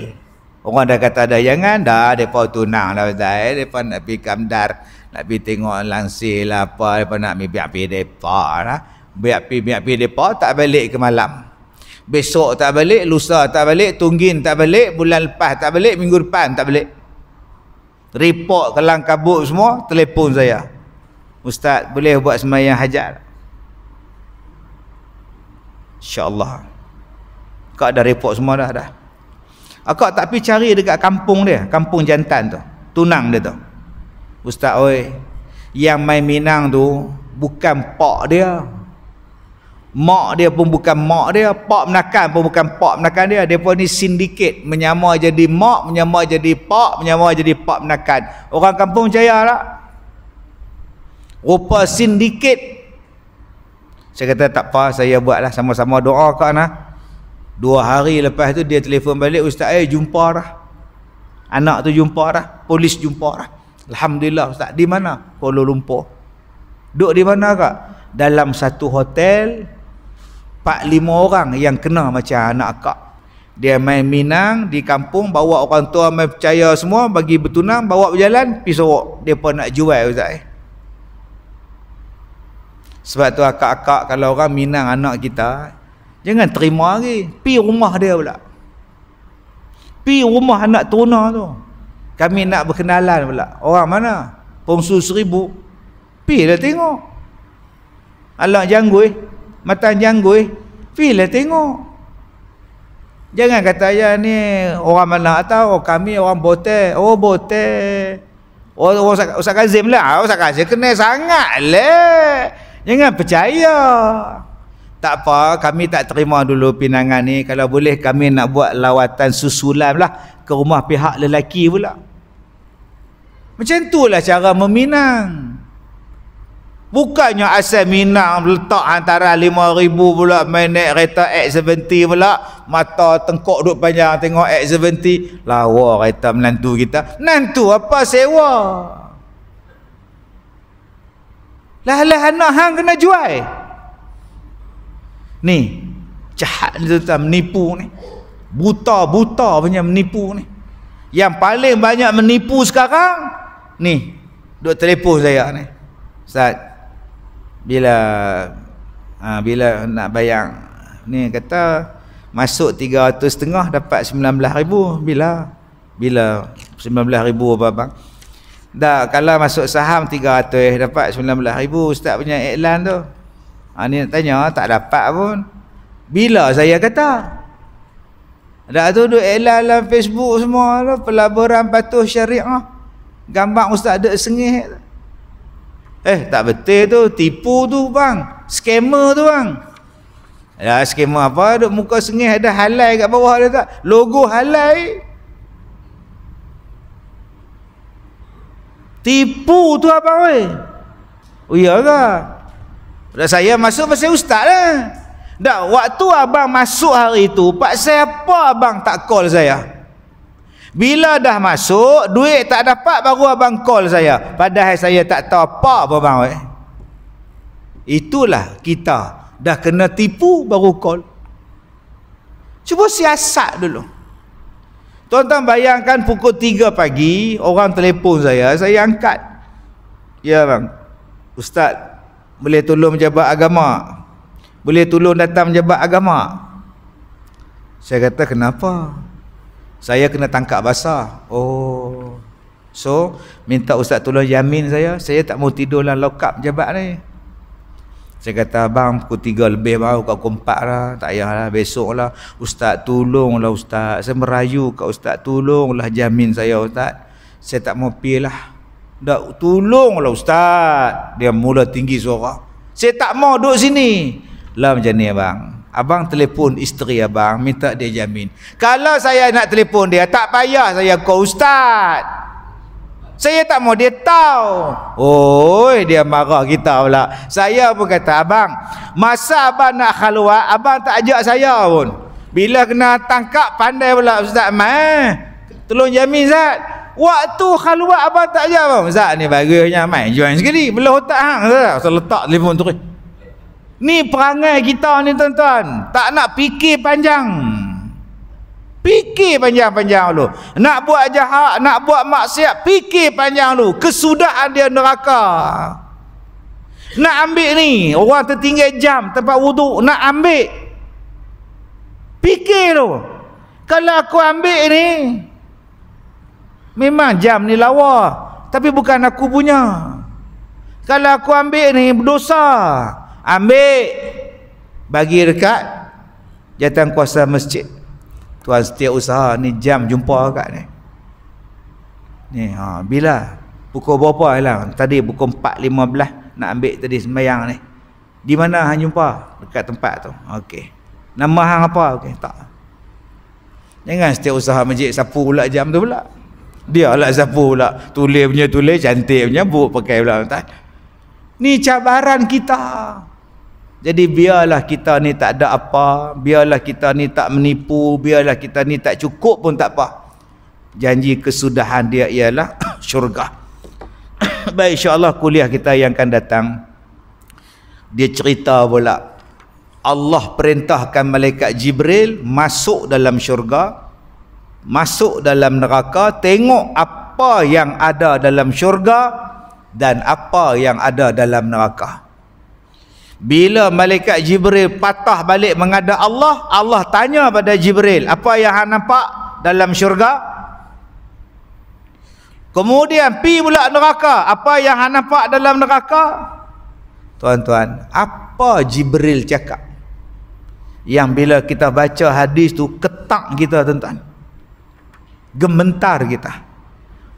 S1: orang dah kata dah jangan dah depa tunang dah dah eh. depa nak pergi kamdar nak pergi tengok langsir lah apa depa nak pergi biar pergi depa lah biar pergi biar pergi depa tak balik ke malam besok tak balik lusa tak balik tunggin tak balik bulan lepas tak balik minggu depan tak balik Report kelang kabut semua Telepon saya Ustaz boleh buat semayang hajat InsyaAllah Kak dah report semua dah dah Akak ah, tak pergi cari dekat kampung dia Kampung jantan tu Tunang dia tu Ustaz oi Yang main minang tu Bukan pak dia mak dia pun bukan mak dia pak menakan pun bukan pak menakan dia dia pun ni sindiket menyama jadi mak menyama jadi pak menyama jadi pak menakan orang kampung percaya tak rupa sindiket saya kata tak apa saya buatlah sama-sama doa kan nah. dua hari lepas tu dia telefon balik ustaz saya eh, jumpa dah anak tu jumpa dah polis jumpa dah Alhamdulillah ustaz di mana Kuala Lumpur duduk di mana kak dalam satu hotel Pak lima orang yang kena macam anak akak dia main minang di kampung bawa orang tua mai percaya semua bagi bertunang bawa berjalan pergi sorok dia pun nak jual ustaz eh sebab tu akak-akak kalau orang minang anak kita jangan terima lagi pi rumah dia pula pi rumah anak tuna tu kami nak berkenalan pula orang mana pungsu seribu pi dah tengok alak janggui eh. Matan janggui eh. Feel lah tengok Jangan kata ya ni orang mana atau oh, kami orang botel. Oh botel. Oh orang oh, usah kazim lah. Oh, usah kazim kena sangat leh. Jangan percaya. Tak apa, kami tak terima dulu pinangan ni. Kalau boleh kami nak buat lawatan susulan lah ke rumah pihak lelaki pula. Macam tu lah cara meminang. Bukannya asal minat letak antara lima ribu pula main naik kereta X70 pula. Mata tengkok duduk panjang tengok X70. Lawa kereta menantu kita. Nantu apa sewa? Lah-lah anak hang kena jual. Ni. Jahat ni tuan menipu ni. Buta-buta punya menipu ni. Yang paling banyak menipu sekarang. Ni. Duduk telefon saya ni. Ustaz bila ha, bila nak bayar, ni kata masuk 300 setengah dapat ribu. bila bila ribu apa bang dah kalau masuk saham 300 dapat 19000 ustaz punya iklan tu ha, ni nak tanya tak dapat pun bila saya kata dah tu duk iklan dalam Facebook semua lah pelaburan patuh syariah gambar ustaz ada sengih tu Eh tak betul tu Tipu tu bang skema tu bang Ya skema apa Duk muka sengih ada halai kat bawah dia tak Logo halai Tipu tu apa weh Oh ya ke Dah saya masuk pasal ustaz lah Dah waktu abang masuk hari tu Pak saya apa abang tak call saya bila dah masuk, duit tak dapat baru abang call saya. Padahal saya tak tahu apa apa bang. Eh. Itulah kita dah kena tipu baru call. Cuba siasat dulu. Tuan-tuan bayangkan pukul 3 pagi orang telefon saya, saya angkat. Ya bang. Ustaz boleh tolong jabat agama. Boleh tolong datang jabat agama. Saya kata kenapa? saya kena tangkap basah oh so minta ustaz tolong jamin saya saya tak mau tidur dalam lokap jabat ni saya kata abang pukul tiga lebih baru kau pukul lah tak payahlah besok lah ustaz tolong lah ustaz saya merayu kat ustaz tolong lah jamin saya ustaz saya tak mau pergi lah tak lah ustaz dia mula tinggi suara saya tak mau duduk sini lah macam ni abang Abang telefon isteri abang minta dia jamin. Kalau saya nak telefon dia tak payah saya kau ustaz. Saya tak mau dia tahu. Oi, oh, dia marah kita pula. Saya pun kata, "Abang, masa abang nak keluar, abang tak ajak saya pun. Bila kena tangkap pandai pula ustaz mai. Eh, tolong jamin ustaz. Waktu keluar abang tak ajak abang. Ustaz ni bagusnya mai join sekali. Belah otak hang Saya letak telefon tu. Ni perangai kita ni tuan-tuan. Tak nak fikir panjang. Fikir panjang-panjang dulu. Nak buat jahat, nak buat maksiat, fikir panjang dulu. Kesudahan dia neraka. Nak ambil ni, orang tertinggal jam tempat wuduk, nak ambil. Fikir tu. Kalau aku ambil ni, memang jam ni lawa. Tapi bukan aku punya. Kalau aku ambil ni, dosa. Dosa ambil bagi dekat jatuh kuasa masjid tuan setiap usaha ni jam jumpa kat ni ni ha bila pukul berapa hilang tadi pukul 4.15 nak ambil tadi semayang ni di mana hang jumpa dekat tempat tu okey nama hang apa okey tak jangan setiap usaha masjid sapu pula jam tu pula dia lah sapu pula tulis punya tulis cantik punya buk pakai pula tak ni cabaran kita jadi biarlah kita ni tak ada apa, biarlah kita ni tak menipu, biarlah kita ni tak cukup pun tak apa. Janji kesudahan dia ialah syurga. Baik insya-Allah kuliah kita yang akan datang dia cerita pula Allah perintahkan malaikat Jibril masuk dalam syurga masuk dalam neraka tengok apa yang ada dalam syurga dan apa yang ada dalam neraka. Bila malaikat Jibril patah balik mengada Allah, Allah tanya pada Jibril, apa yang hang nampak dalam syurga? Kemudian pi pula neraka, apa yang hang nampak dalam neraka? Tuan-tuan, apa Jibril cakap? Yang bila kita baca hadis tu ketak kita tuan-tuan. Gementar kita.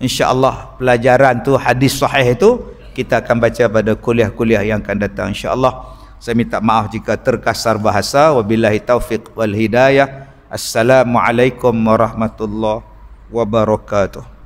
S1: Insya-Allah pelajaran tu hadis sahih itu kita akan baca pada kuliah-kuliah yang akan datang insyaallah saya minta maaf jika terkasar bahasa wabillahi taufik wal hidayah assalamualaikum warahmatullahi wabarakatuh